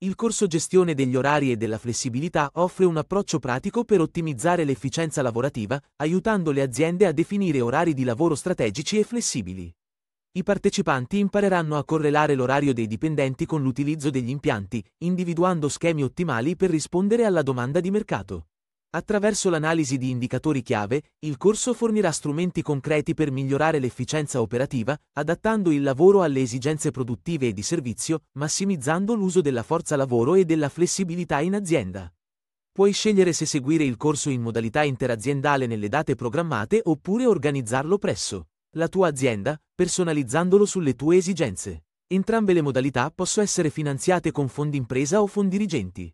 Il corso Gestione degli orari e della flessibilità offre un approccio pratico per ottimizzare l'efficienza lavorativa, aiutando le aziende a definire orari di lavoro strategici e flessibili. I partecipanti impareranno a correlare l'orario dei dipendenti con l'utilizzo degli impianti, individuando schemi ottimali per rispondere alla domanda di mercato. Attraverso l'analisi di indicatori chiave, il corso fornirà strumenti concreti per migliorare l'efficienza operativa, adattando il lavoro alle esigenze produttive e di servizio, massimizzando l'uso della forza lavoro e della flessibilità in azienda. Puoi scegliere se seguire il corso in modalità interaziendale nelle date programmate oppure organizzarlo presso la tua azienda, personalizzandolo sulle tue esigenze. Entrambe le modalità possono essere finanziate con fondi impresa o fondi dirigenti.